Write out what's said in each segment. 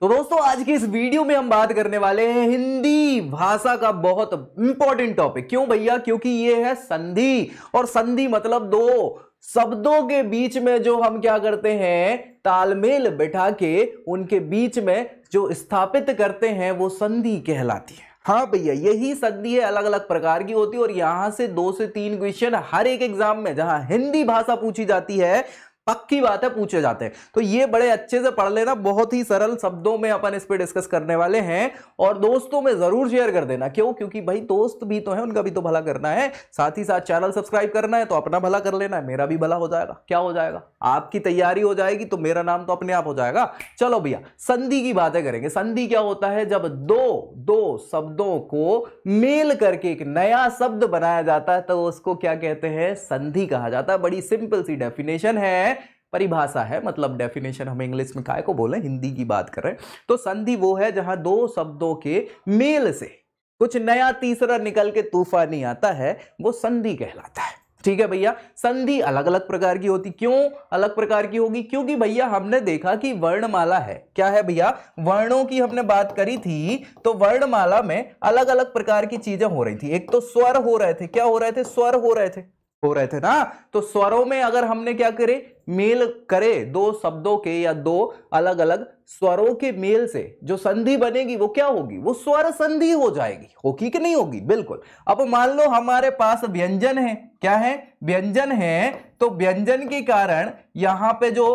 तो दोस्तों आज की इस वीडियो में हम बात करने वाले हैं हिंदी भाषा का बहुत इंपॉर्टेंट टॉपिक क्यों भैया क्योंकि ये है संधि और संधि मतलब दो शब्दों के बीच में जो हम क्या करते हैं तालमेल बैठा के उनके बीच में जो स्थापित करते हैं वो संधि कहलाती है हाँ भैया यही संधि है अलग अलग प्रकार की होती है और यहां से दो से तीन क्वेश्चन हर एक एग्जाम में जहां हिंदी भाषा पूछी जाती है पक्की बात है पूछे जाते हैं तो ये बड़े अच्छे से पढ़ लेना बहुत ही सरल शब्दों में अपन इस पर डिस्कस करने वाले हैं और दोस्तों में जरूर शेयर कर देना क्यों क्योंकि भाई दोस्त भी तो है उनका भी तो भला करना है साथ ही साथ चैनल सब्सक्राइब करना है तो अपना भला कर लेना है मेरा भी भला हो जाएगा क्या हो जाएगा आपकी तैयारी हो जाएगी तो मेरा नाम तो अपने आप हो जाएगा चलो भैया संधि की बातें करेंगे संधि क्या होता है जब दो दो शब्दों को मेल करके एक नया शब्द बनाया जाता है तो उसको क्या कहते हैं संधि कहा जाता है बड़ी सिंपल सी डेफिनेशन है परिभाषा है मतलब डेफिनेशन हम इंग्लिश में काय को बोले हिंदी की बात कर रहे हैं तो संधि वो है जहां दो शब्दों के मेल से कुछ नया तीसरा निकल के तूफानी आता है वो संधि कहलाता है ठीक है भैया संधि अलग अलग प्रकार की होती क्यों अलग प्रकार की होगी क्योंकि भैया हमने देखा कि वर्णमाला है क्या है भैया वर्णों की हमने बात करी थी तो वर्णमाला में अलग अलग प्रकार की चीजें हो रही थी एक तो स्वर हो रहे थे क्या हो रहे थे स्वर हो रहे थे हो रहे थे ना तो स्वरों में अगर हमने क्या करे मेल करे दो शब्दों के या दो अलग अलग स्वरों के मेल से जो संधि बनेगी वो क्या होगी वो स्वर संधि हो जाएगी होगी कि नहीं होगी बिल्कुल अब मान लो हमारे पास व्यंजन है क्या है व्यंजन है तो व्यंजन के कारण यहां पे जो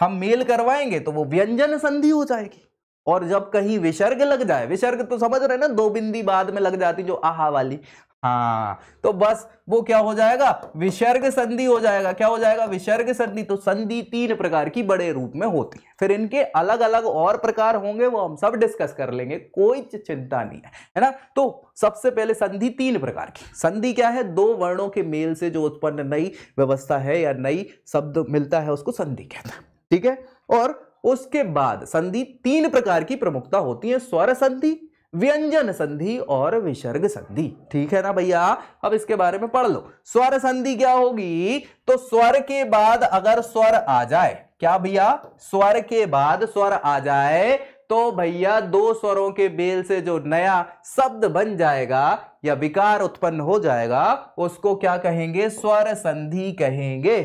हम मेल करवाएंगे तो वो व्यंजन संधि हो जाएगी और जब कहीं विसर्ग लग जाए विसर्ग तो समझ रहे ना दो बिंदी बाद में लग जाती जो आहा वाली हाँ तो बस वो क्या हो जाएगा विसर्ग संधि हो जाएगा क्या हो जाएगा विसर्ग संधि तो संधि तीन प्रकार की बड़े रूप में होती है फिर इनके अलग अलग और प्रकार होंगे वो हम सब डिस्कस कर लेंगे कोई चिंता नहीं है है ना तो सबसे पहले संधि तीन प्रकार की संधि क्या है दो वर्णों के मेल से जो उत्पन्न नई व्यवस्था है या नई शब्द मिलता है उसको संधि कहते हैं ठीक है और उसके बाद संधि तीन प्रकार की प्रमुखता होती है स्वर संधि व्यंजन संधि और विसर्ग संधि ठीक है ना भैया अब इसके बारे में पढ़ लो स्वर संधि क्या होगी तो स्वर के बाद अगर स्वर आ जाए क्या भैया स्वर के बाद स्वर आ जाए तो भैया दो स्वरों के बेल से जो नया शब्द बन जाएगा या विकार उत्पन्न हो जाएगा उसको क्या कहेंगे स्वर संधि कहेंगे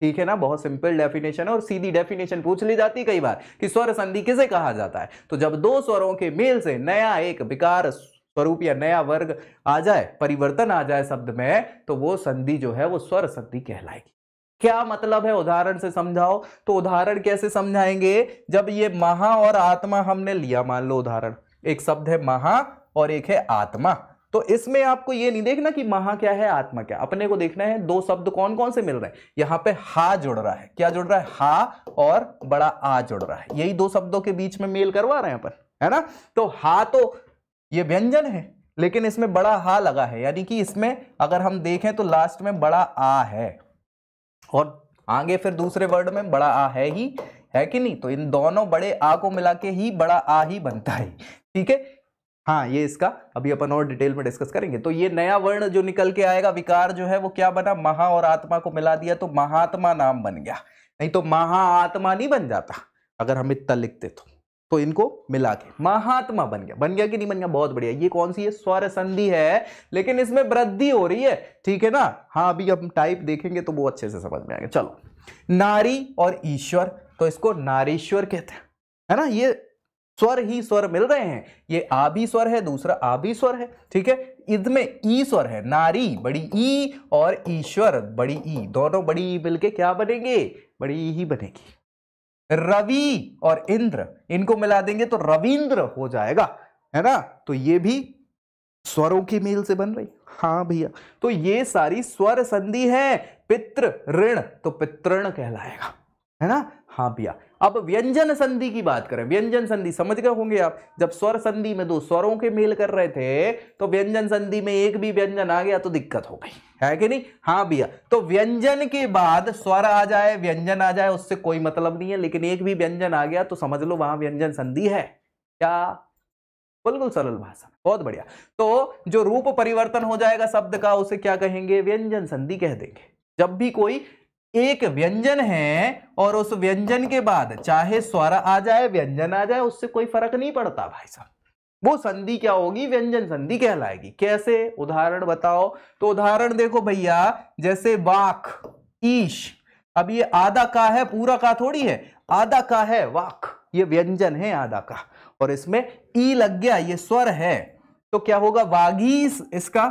ठीक है ना बहुत सिंपल डेफिनेशन है और सीधी डेफिनेशन पूछ ली जाती कई बार कि स्वर संधि किसे कहा जाता है तो जब दो स्वरों के मेल से नया एक विकार स्वरूप या नया वर्ग आ जाए परिवर्तन आ जाए शब्द में तो वो संधि जो है वो स्वर संधि कहलाएगी क्या मतलब है उदाहरण से समझाओ तो उदाहरण कैसे समझाएंगे जब ये महा और आत्मा हमने लिया मान लो उदाहरण एक शब्द है महा और एक है आत्मा तो इसमें आपको ये नहीं देखना कि महा क्या है आत्मा क्या अपने को देखना है दो शब्द कौन कौन से मिल रहे हैं यहां पे हा जुड़ रहा है क्या जुड़ रहा है हा और बड़ा आ जुड़ रहा है यही दो शब्दों के बीच में मेल करवा रहे हैं अपन है ना तो हा तो ये व्यंजन है लेकिन इसमें बड़ा हा लगा है यानी कि इसमें अगर हम देखें तो लास्ट में बड़ा आ है और आगे फिर दूसरे वर्ड में बड़ा आ है ही है कि नहीं तो इन दोनों बड़े आ को मिला के ही बड़ा आ ही बनता है ठीक है हाँ ये इसका अभी अपन और डिटेल में डिस्कस करेंगे तो ये नया वर्ण जो निकल के आएगा विकार जो है वो क्या बना महा और आत्मा को मिला दिया तो महात्मा नाम बन गया नहीं तो महाआत्मा नहीं बन जाता अगर हम इतना लिखते तो तो इनको मिला के महात्मा बन गया बन गया कि नहीं बन गया बहुत बढ़िया ये कौन सी है स्वर संधि है लेकिन इसमें वृद्धि हो रही है ठीक है ना हाँ अभी हम टाइप देखेंगे तो वो अच्छे से समझ में आएगा चलो नारी और ईश्वर तो इसको नारीश्वर कहते हैं है ना ये स्वर ही स्वर मिल रहे हैं ये आ स्वर है दूसरा आ स्वर है ठीक है इसमें ई स्वर है नारी बड़ी ई और ईश्वर बड़ी ई दोनों बड़ी ई मिलके क्या बनेंगे बड़ी ई ही बनेगी रवि और इंद्र इनको मिला देंगे तो रविंद्र हो जाएगा है ना तो ये भी स्वरों की मेल से बन रही हाँ भैया तो ये सारी स्वर संधि है पितृ ऋण तो पितृण कहलाएगा है ना हाँ भैया अब व्यंजन संधि की बात करें व्यंजन संधि समझ गए होंगे आप जब स्वर संधि में दो स्वरों के मेल कर रहे थे तो व्यंजन संधि में एक भी व्यंजन आ गया तो दिक्कत हो गई है कि नहीं हाँ भैया तो व्यंजन के बाद स्वर आ जाए व्यंजन आ जाए उससे कोई मतलब नहीं है लेकिन एक भी व्यंजन आ गया तो समझ लो वहां व्यंजन संधि है क्या बिल्कुल सरल भाषा बहुत बढ़िया तो जो रूप परिवर्तन हो जाएगा शब्द का उसे क्या कहेंगे व्यंजन संधि कह देंगे जब भी कोई एक व्यंजन है और उस व्यंजन के बाद चाहे स्वर आ जाए व्यंजन आ जाए उससे कोई फर्क नहीं पड़ता भाई साहब वो संधि क्या होगी व्यंजन संधि कहलाएगी कैसे उदाहरण बताओ तो उदाहरण देखो भैया जैसे वाक ईश अब ये आधा का है पूरा का थोड़ी है आधा का है वाक ये व्यंजन है आधा का और इसमें ई लग गया ये स्वर है तो क्या होगा वागीस इसका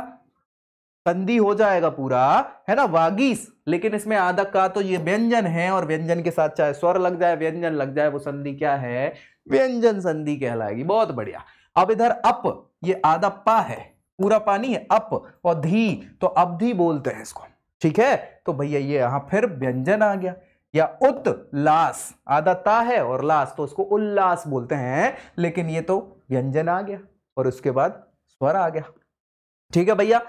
कंदी हो जाएगा पूरा है ना वागीस लेकिन इसमें आधा का तो ये व्यंजन है और व्यंजन के साथ चाहे स्वर लग जाए व्यंजन लग जाए वो संधि क्या है व्यंजन संधि कहलाएगी बहुत बढ़िया अब इधर अप ये आधा पा है पूरा पानी है अप और धी तो अब धी बोलते हैं इसको ठीक है तो भैया ये यहां फिर व्यंजन आ गया या उत लास आधा ता है और लास तो उसको उल्लास बोलते हैं लेकिन ये तो व्यंजन आ गया और उसके बाद स्वर आ गया ठीक है भैया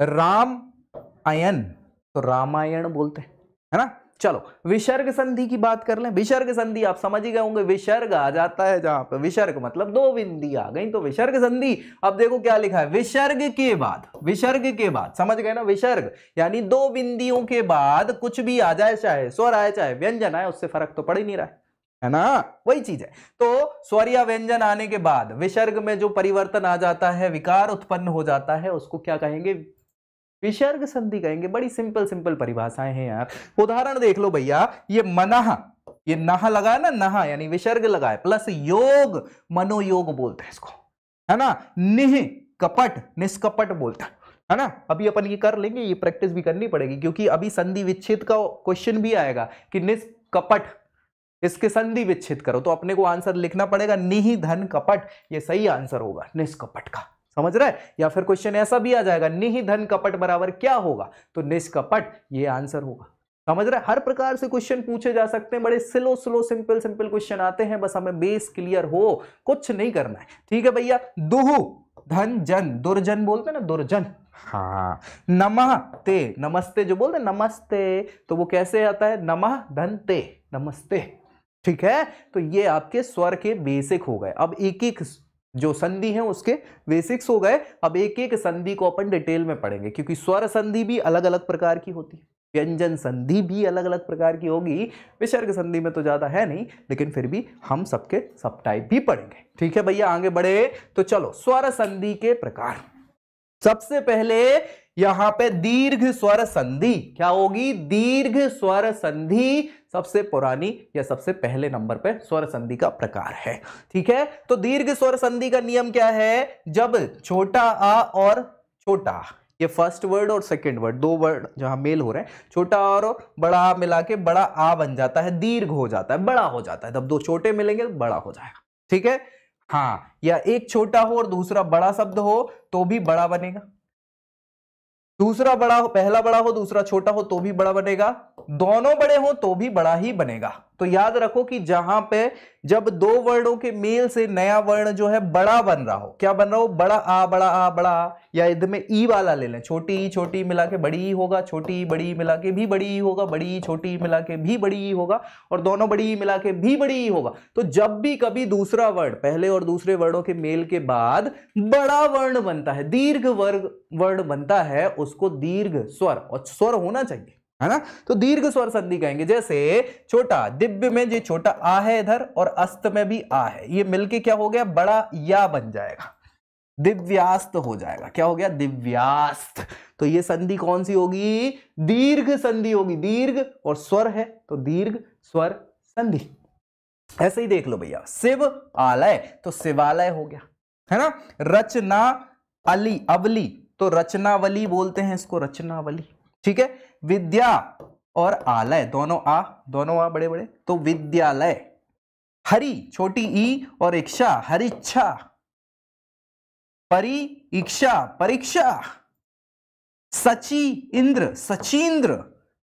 राम तो रामायण बोलते हैं है ना चलो विसर्ग संधि की बात कर लें विसर्ग संधि आप समझ ही गए होंगे विसर्ग आ जाता है जहां पर विसर्ग मतलब दो बिंदी आ गई तो विसर्ग संधि अब देखो क्या लिखा है विसर्ग के बाद विसर्ग के बाद समझ गए ना विसर्ग यानी दो बिंदियों के बाद कुछ भी आ जाए चाहे स्वर आए चाहे व्यंजन आए उससे फर्क तो पड़ ही नहीं रहा है है ना वही चीज है तो स्वर या व्यंजन आने के बाद विसर्ग में जो परिवर्तन आ जाता है विकार उत्पन्न हो जाता है उसको क्या कहेंगे विसर्ग संधि कहेंगे बड़ी सिंपल सिंपल परिभाषाएं हैं यार उदाहरण देख लो भैया ये मनाह ये नहा लगा ना नहा यानी विसर्ग लगाए प्लस योग मनोयोग बोलते हैं इसको है ना निह कपट निष्कपट बोलता है है ना अभी अपन ये कर लेंगे ये प्रैक्टिस भी करनी पड़ेगी क्योंकि अभी संधि विच्छेद का क्वेश्चन भी आएगा कि निष्कपट इसके संधि विच्छेद करो तो अपने को आंसर लिखना पड़ेगा निहि धन कपट ये सही आंसर होगा निष्कपट का समझ रहा है या फिर क्वेश्चन ऐसा भी आ जाएगा निहि धन कपट बराबर क्या होगा तो निष्कपट ये आंसर होगा समझ रहे हर प्रकार से क्वेश्चन पूछे जा सकते हैं बड़े slow slow simple simple question आते हैं बस हमें बेस क्लियर हो कुछ नहीं करना है ठीक है भैया दुहु धन जन दुर्जन बोलते हैं ना दुर्जन हाँ नमः ते नमस्ते जो बोलते हैं नमस्ते तो वो कैसे आता है नमः धन ते नमस्ते ठीक है तो ये आपके स्वर के बेसिक हो गए अब एक एक जो संधि है उसके बेसिक्स हो गए अब एक एक संधि को अपन डिटेल में पढ़ेंगे क्योंकि स्वर संधि भी अलग अलग प्रकार की होती है व्यंजन संधि भी अलग अलग प्रकार की होगी विसर्ग संधि में तो ज़्यादा है नहीं लेकिन फिर भी हम सबके सब टाइप भी पढ़ेंगे ठीक है भैया आगे बढ़े तो चलो स्वर संधि के प्रकार सबसे पहले यहां पे दीर्घ स्वर संधि क्या होगी दीर्घ स्वर संधि सबसे पुरानी या सबसे पहले नंबर पे स्वर संधि का प्रकार है ठीक है तो दीर्घ स्वर संधि का नियम क्या है जब छोटा आ और छोटा ये फर्स्ट वर्ड और सेकंड वर्ड दो वर्ड जहां मेल हो रहे हैं छोटा और बड़ा आ मिला के बड़ा आ बन जाता है दीर्घ हो जाता है बड़ा हो जाता है जब दो छोटे मिलेंगे तो बड़ा हो जाएगा ठीक है हाँ या एक छोटा हो और दूसरा बड़ा शब्द हो तो भी बड़ा बनेगा दूसरा बड़ा हो पहला बड़ा हो दूसरा छोटा हो तो भी बड़ा बनेगा दोनों बड़े हो तो भी बड़ा ही बनेगा तो याद रखो कि जहां पे जब दो वर्णों के मेल से नया वर्ण जो है बड़ा बन रहा हो क्या बन रहा हो बड़ा आ बड़ा आ बड़ा आ या इधर में ई वाला ले लें छोटी ई छोटी मिला के बड़ी ई होगा छोटी ई बड़ी मिला के भी बड़ी ई होगा बड़ी ई छोटी मिला के भी बड़ी ई होगा और दोनों बड़ी ई मिला के भी बड़ी ई होगा तो जब भी कभी दूसरा वर्ण पहले और दूसरे वर्णों के मेल के बाद बड़ा वर्ण बनता है दीर्घ वर्ग वर्ण बनता है उसको दीर्घ स्वर और स्वर होना चाहिए है ना तो दीर्घ स्वर संधि कहेंगे जैसे छोटा दिव्य में जो छोटा आ है इधर और अस्त में भी आ है ये मिलके क्या हो गया बड़ा या बन जाएगा दिव्यास्त हो जाएगा क्या हो गया दिव्यास्त तो ये संधि कौन सी होगी दीर्घ संधि होगी दीर्घ और स्वर है तो दीर्घ स्वर संधि ऐसे ही देख लो भैया शिव आलय तो शिवालय हो गया है ना रचना अली अवली तो रचनावली बोलते हैं इसको रचनावली ठीक है विद्या और आलय दोनों आ दोनों आ बड़े बड़े तो विद्यालय हरी छोटी ई और इच्छा हरिच्छा परी इच्छा परीक्षा सची इंद्र सचींद्र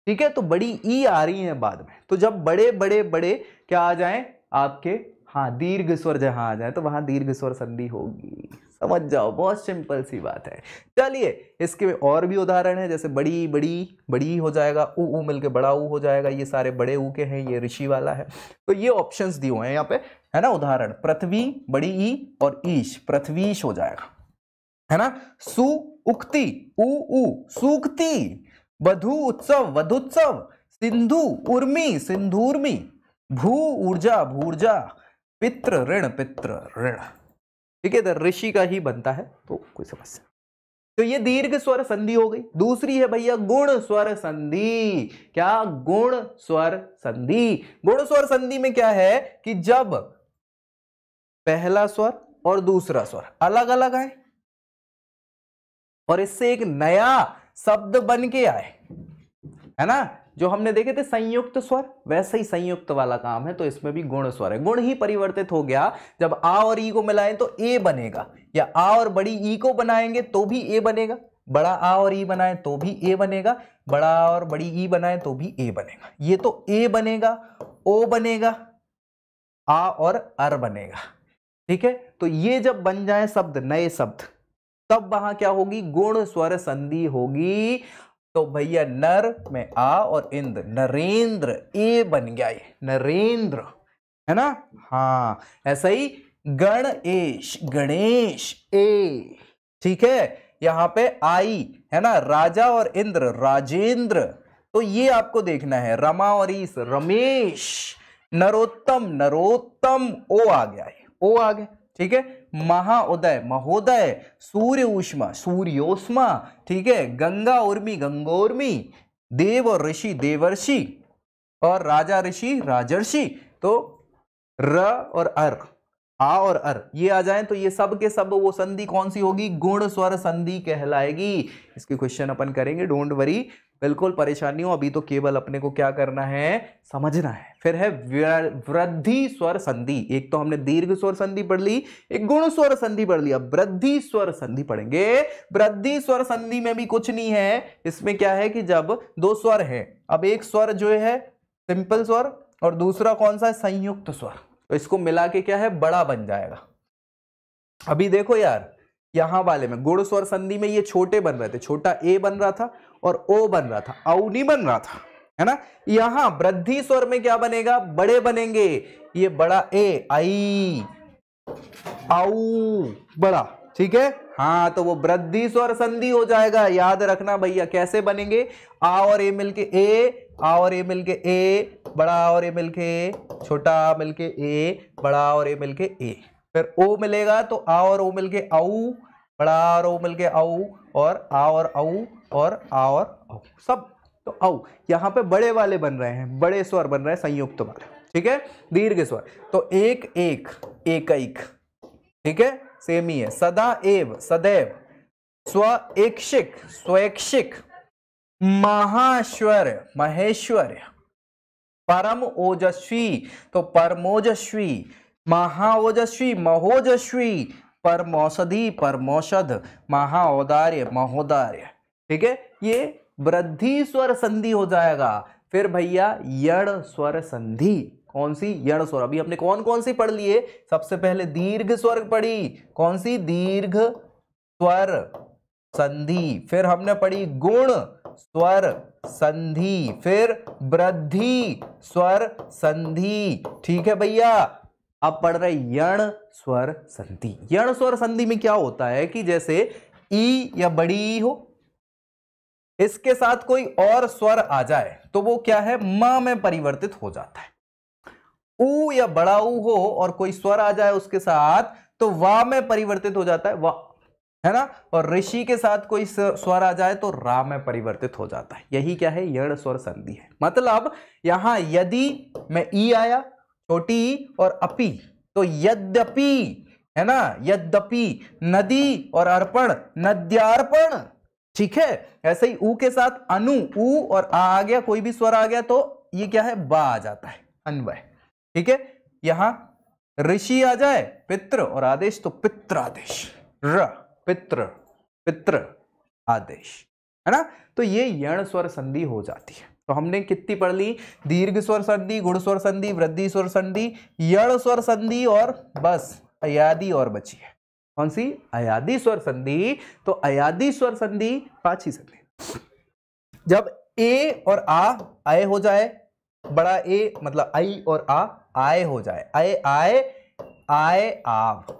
ठीक है तो बड़ी ई आ रही है बाद में तो जब बड़े बड़े बड़े क्या आ जाए आपके हाँ दीर्घ स्वर जहां आ जाए तो वहां दीर्घ स्वर संधि होगी समझ जाओ बहुत सिंपल सी बात है चलिए इसके और भी उदाहरण है जैसे बड़ी बड़ी बड़ी हो जाएगा ऊ ऊ मिलके बड़ा ऊ हो जाएगा ये सारे बड़े ऊ के हैं ये ऋषि वाला है तो ये ऑप्शंस दिए हुए हैं यहाँ पे है ना उदाहरण पृथ्वी बड़ी ई और ईश पृथ्वीश हो जाएगा है ना सु उक्ति ऊ ऊ सूक्ति वधु उत्सव वधुत्सव सिंधु उर्मी सिंधुर्मी भू ऊर्जा भूर्जा पित्र ऋण पित्र ऋण ठीक है ऋषि का ही बनता है तो कोई समस्या तो ये दीर्घ स्वर संधि हो गई दूसरी है भैया गुण स्वर संधि क्या गुण स्वर संधि गुण स्वर संधि में क्या है कि जब पहला स्वर और दूसरा स्वर अलग अलग आए और इससे एक नया शब्द बन के आए है ना जो हमने देखे थे संयुक्त स्वर वैसे ही संयुक्त वाला काम है तो इसमें भी गुण स्वर है गुण ही परिवर्तित हो गया जब आ और ई को मिलाएं तो ए बनेगा या आ और बड़ी ई को बनाएंगे तो भी ए बनेगा बड़ा आ और ई बनाएं तो भी ए बनेगा बड़ा और बड़ी ई बनाएं तो भी ए बनेगा ये तो ए बनेगा ओ बनेगा आ और अर बनेगा ठीक है तो ये जब बन जाए शब्द नए शब्द तब वहां क्या होगी गुण स्वर संधि होगी तो भैया नर में आ और इंद्र नरेंद्र ए बन गया ये नरेंद्र है ना हाँ ऐसा ही गणेश गणेश ए ठीक है यहां पे आई है ना राजा और इंद्र राजेंद्र तो ये आपको देखना है रमा और ईस रमेश नरोत्तम नरोत्तम ओ आ गया है ओ आ गया ठीक है महाउदय महोदय सूर्य उष्मा सूर्योष्मा ठीक है गंगा उर्मी गंगोर्मी देव और ऋषि देवर्षि और राजा ऋषि राजर्षि तो र और अर आ और अर ये आ जाए तो ये सब के सब वो संधि कौन सी होगी गुण स्वर संधि कहलाएगी इसके क्वेश्चन अपन करेंगे डोंट वरी बिल्कुल परेशानी हो अभी तो केवल अपने को क्या करना है समझना है फिर है वृद्धि स्वर संधि एक तो हमने दीर्घ स्वर संधि पढ़ ली एक गुण स्वर संधि पढ़ लिया वृद्धि स्वर संधि पढ़ेंगे वृद्धि स्वर संधि में भी कुछ नहीं है इसमें क्या है कि जब दो स्वर है अब एक स्वर जो है सिंपल स्वर और दूसरा कौन सा है संयुक्त स्वर तो इसको मिला के क्या है बड़ा बन जाएगा अभी देखो यार यहां वाले में गुड़ स्वर संधि में ये छोटे बन रहे थे छोटा ए बन रहा था और ओ बन रहा था औ नहीं बन रहा था है ना यहां वृद्धि स्वर में क्या बनेगा बड़े बनेंगे ये बड़ा ए आई आऊ बड़ा ठीक है हाँ तो वो वृद्धि स्वर संधि हो जाएगा याद रखना भैया कैसे बनेंगे आ और ए मिलके ए आ और ए मिलके ए बड़ा और ए मिलके ए छोटा आ मिलके ए बड़ा और ए मिलके ए फिर ओ मिलेगा तो आ और ओ मिलके आऊ बड़ा आ और ओ मिलके आऊ और आ और आऊ और आ और आऊ सब तो आऊ यहाँ पे बड़े वाले बन रहे हैं बड़े स्वर बन रहे हैं संयुक्त वाले ठीक है दीर्घ स्वर तो एक एक एक ठीक है सेम ही है सदा एव सदैव स्व स्वैक्षिक महाश्वर महेश्वर परम ओजस्वी तो परमोजस्वी महाओजस्वी महोजस्वी परमौषधि परमौषध महाऔदार्य महोदार्य ठीक है ये वृद्धि स्वर संधि हो जाएगा फिर भैया यण स्वर संधि कौन सी यण स्वर अभी हमने कौन कौन सी पढ़ लिए सबसे पहले दीर्घ स्वर पढ़ी कौन सी दीर्घ स्वर संधि फिर हमने पढ़ी गुण स्वर संधि फिर वृद्धि स्वर संधि ठीक है भैया अब पढ़ रहे यण स्वर संधि यण स्वर संधि में क्या होता है कि जैसे ई या बड़ी ई हो इसके साथ कोई और स्वर आ जाए तो वो क्या है म में परिवर्तित हो जाता है ऊ या बड़ा ऊ हो और कोई स्वर आ जाए उसके साथ तो वा में परिवर्तित हो जाता है वा है ना और ऋषि के साथ कोई स्वर आ जाए तो रा में परिवर्तित हो जाता है यही क्या है यण स्वर संधि है मतलब यहां यदि में ई आया छोटी और अपी तो यद्यपि है ना यद्यपि नदी और अर्पण नद्यार्पण ठीक है ऐसे ही ऊ के साथ अनु ऊ और आ आ गया कोई भी स्वर आ गया तो ये क्या है बा आ जाता है अन्वय ठीक है यहां ऋषि आ जाए पित्र और आदेश तो पित्र आदेश र पित्र पित्र आदेश है ना तो ये यण स्वर संधि हो जाती है तो हमने कितनी पढ़ ली दीर्घ स्वर संधि गुण स्वर संधि वृद्धि स्वर संधि यण स्वर संधि और बस अयादी और बची है कौन सी अयादी स्वर संधि तो अयादी स्वर संधि पांचवी संधि जब ए और आ आए हो जाए बड़ा ए मतलब आई और आ आए हो जाए आए आए आए आव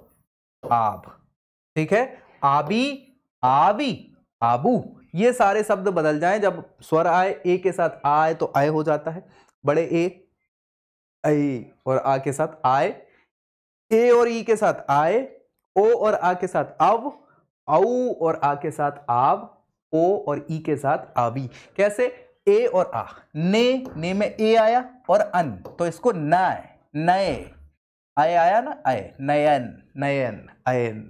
आव ठीक है आबी आबी आबू ये सारे शब्द बदल जाएं जब स्वर आए ए के साथ आए तो आय हो जाता है बड़े ए ऐ और आ के साथ आए ए और ई के साथ आए ओ और आ के साथ अव औ और आ के साथ आव ओ और ई के साथ आबी कैसे ए और आ ने ने में ए आया और अन तो इसको नए नए आए आया ना आय नयन नयन अयन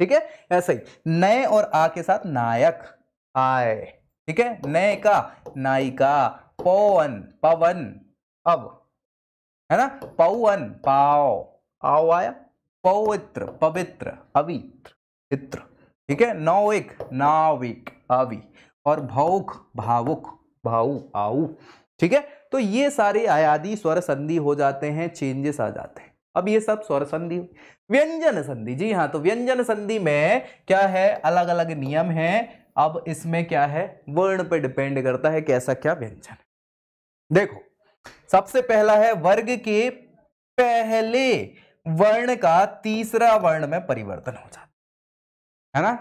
ठीक है ऐसे ही नए और आ के साथ नायक आय ठीक है नए का नायिका पवन पवन अब है ना पवन पाओ आओ आया पवित्र पवित्र पवित्र पित्र ठीक है नौविक नाविक अवि और भावुक भावुक भाऊ आऊ ठीक है तो ये सारे आयादी स्वर संधि हो जाते हैं चेंजेस आ जाते हैं अब ये सब स्वर संधि व्यंजन संधि जी हाँ तो व्यंजन संधि में क्या है अलग अलग नियम है अब इसमें क्या है वर्ण पे डिपेंड करता है कैसा क्या व्यंजन देखो सबसे पहला है वर्ग के पहले वर्ण का तीसरा वर्ण में परिवर्तन हो जाता है ना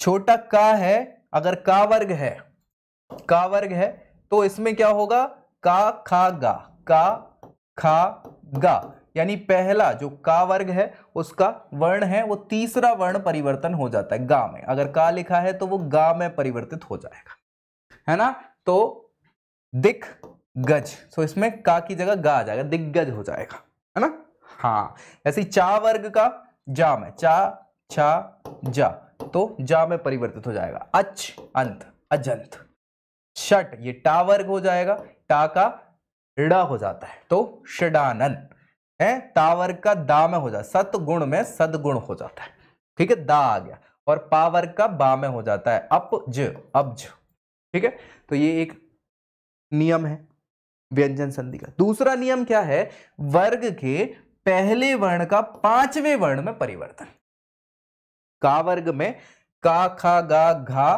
छोटा का है अगर का वर्ग है का वर्ग है तो इसमें क्या होगा का खा गा का खा गा यानी पहला जो का वर्ग है उसका वर्ण है वो तीसरा वर्ण परिवर्तन हो जाता है गा में अगर का लिखा है तो वो गा में परिवर्तित हो जाएगा है ना तो दिख गज सो इसमें का की जगह गा आ जाएगा दिग्गज हो जाएगा है ना हाँ ऐसे चा वर्ग का जा में चा छा जा तो जा में परिवर्तित हो जाएगा अच अंत अजंत शट ये टा वर्ग हो जाएगा टा का ऋणा हो जाता है तो षडानन है तावर का दा में हो जाता है सतगुण में सदगुण हो जाता है ठीक है दा आ गया और पावर का बा में हो जाता है अप ज अब ठीक है तो ये एक नियम है व्यंजन संधि का दूसरा नियम क्या है वर्ग के पहले वर्ण का पांचवें वर्ण में परिवर्तन का वर्ग में का खा गा घा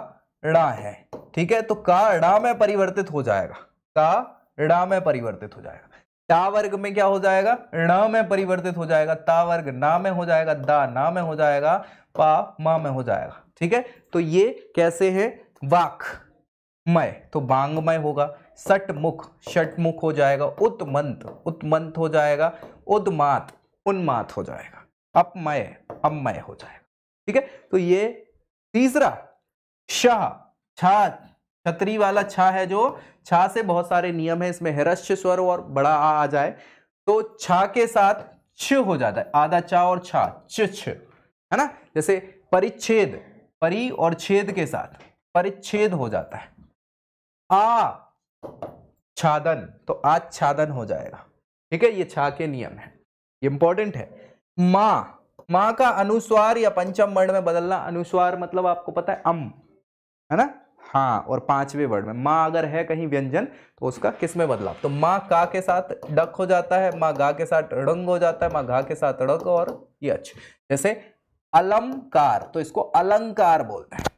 ड़ा है ठीक है तो का ड़ा में परिवर्तित हो जाएगा का ऋणा में परिवर्तित हो जाएगा टा वर्ग में क्या हो जाएगा ण में परिवर्तित हो जाएगा ता वर्ग ना में हो जाएगा दा ना में हो जाएगा पा मा में हो जाएगा ठीक है तो ये कैसे है वाक मय तो बांगमय होगा सटमुख षटमुख हो जाएगा उत्मंत उत्मंत हो जाएगा उदमात उन्मात हो जाएगा अपमय अमय हो जाएगा ठीक है तो ये तीसरा शाह छात्र छतरी वाला छा है जो छा से बहुत सारे नियम है इसमें हृष्य स्वर और बड़ा आ आ जाए तो छा के साथ छ हो जाता है आधा चा और छा छ छ है ना जैसे परिच्छेद परि और छेद के साथ परिच्छेद हो जाता है आ छादन तो आच्छादन हो जाएगा ठीक है ये छा के नियम है इंपॉर्टेंट है माँ माँ का अनुस्वार या पंचम वर्ण में बदलना अनुस्वार मतलब आपको पता है अम है ना हाँ और पांचवें वर्ड में माँ अगर है कहीं व्यंजन तो उसका किस में बदलाव तो माँ का के साथ डक हो जाता है माँ गा के साथ रंग हो जाता है माँ घा के साथ रंग और यच जैसे अलंकार तो इसको अलंकार बोलते हैं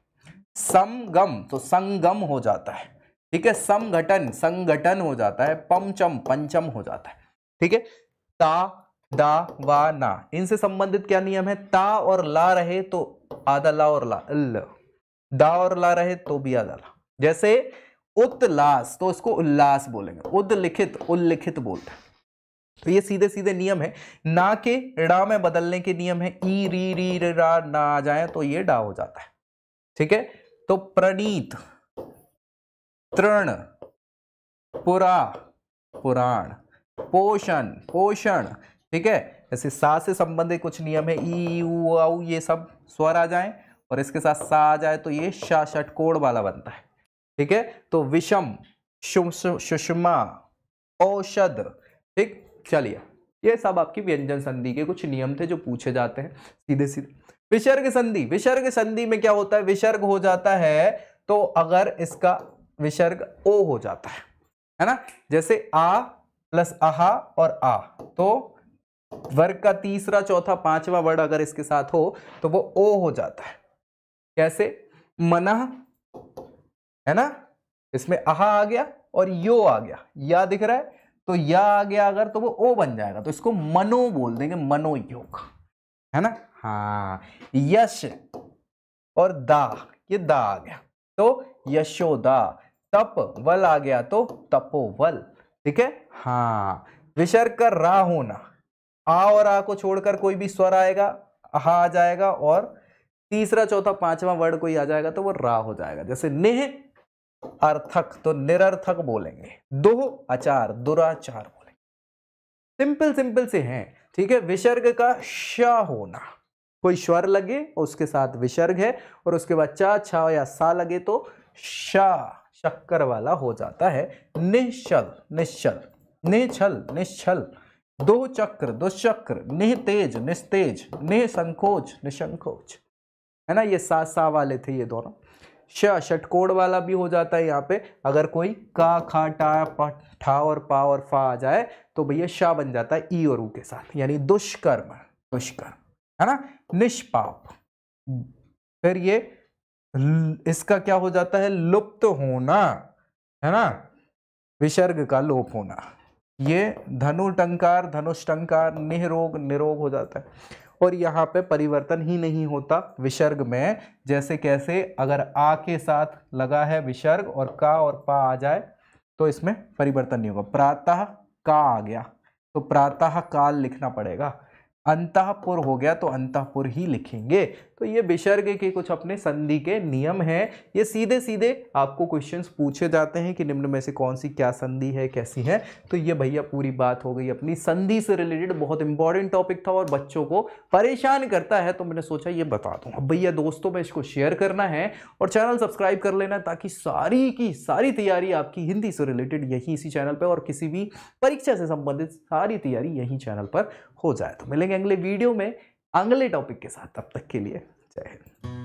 समगम तो संगम हो जाता है ठीक है समघटन संगठन हो जाता है पमचम पंचम हो जाता है ठीक है ता दा वा ना इनसे संबंधित क्या नियम है ता और ला रहे तो आधा ला और ला दा और ला रहे तो भी आ ला जैसे उत्लास तो इसको उल्लास बोलेंगे उद्लिखित उल्लिखित बोलते हैं तो ये सीधे सीधे नियम है ना के डा में बदलने के नियम है ई री री रा ना आ जाए तो ये डा हो जाता है ठीक है तो प्रणीत तृण पुरा पुराण पोषण पोषण ठीक है ऐसे सा से संबंधित कुछ नियम है ई ऊ ये सब स्वर आ जाए और इसके साथ सा आ जाए तो ये शा षटकोण वाला बनता है ठीक है तो विषम सुषमा औषध ठीक चलिए ये सब आपकी व्यंजन संधि के कुछ नियम थे जो पूछे जाते हैं सीधे सीधे विसर्ग संधि विसर्ग संधि में क्या होता है विसर्ग हो जाता है तो अगर इसका विसर्ग ओ हो जाता है है ना जैसे आ प्लस आहा और आ तो वर्ग का तीसरा चौथा पांचवा वर्ड अगर इसके साथ हो तो वो ओ हो जाता है कैसे मना है ना इसमें अहा आ गया और यो आ गया या दिख रहा है तो या आ गया अगर तो वो ओ बन जाएगा तो इसको मनो बोल देंगे मनोयोग है ना हाँ यश और दा ये दा आ गया तो यशोदा तप वल आ गया तो तपोवल ठीक है हाँ विसर का रा होना आ और आ को छोड़कर कोई भी स्वर आएगा आ जाएगा और तीसरा चौथा पांचवा वर्ड कोई आ जाएगा तो वो रा हो जाएगा जैसे नेह अर्थक तो निरर्थक बोलेंगे दो आचार दुराचार बोलेंगे सिंपल सिंपल से हैं ठीक है विसर्ग का श होना कोई स्वर लगे उसके साथ विसर्ग है और उसके बाद चा छ या सा लगे तो शा शक्कर वाला हो जाता है निश्चल निश्चल निश्चल निश्चल दो चक्र दो चक्र निह तेज निस्तेज निह संकोच निसंकोच है ना ये सा सा वाले थे ये दोनों श षटकोण वाला भी हो जाता है यहाँ पे अगर कोई का खा टा ठा और पा और फा आ जाए तो भैया शाह बन जाता है ई और ऊ के साथ यानी दुष्कर्म दुष्कर्म है ना निष्पाप फिर ये इसका क्या हो जाता है लुप्त होना है ना विसर्ग का लोप होना ये धनु टंकार धनुष्टंकार निरोग निरोग हो जाता है और यहाँ पे परिवर्तन ही नहीं होता विसर्ग में जैसे कैसे अगर आ के साथ लगा है विसर्ग और का और पा आ जाए तो इसमें परिवर्तन नहीं होगा प्रातः का आ गया तो प्रातः काल लिखना पड़ेगा अंतपुर हो गया तो अंतपुर ही लिखेंगे तो ये विसर्ग के कुछ अपने संधि के नियम हैं ये सीधे सीधे आपको क्वेश्चंस पूछे जाते हैं कि निम्न में से कौन सी क्या संधि है कैसी है तो ये भैया पूरी बात हो गई अपनी संधि से रिलेटेड बहुत इंपॉर्टेंट टॉपिक था और बच्चों को परेशान करता है तो मैंने सोचा ये बता दूँ अब भैया दोस्तों में इसको शेयर करना है और चैनल सब्सक्राइब कर लेना ताकि सारी की सारी तैयारी आपकी हिंदी से रिलेटेड यही इसी चैनल पर और किसी भी परीक्षा से संबंधित सारी तैयारी यही चैनल पर हो जाए तो मिलेंगे अगले वीडियो में अगले टॉपिक के साथ तब तक के लिए जय हिंद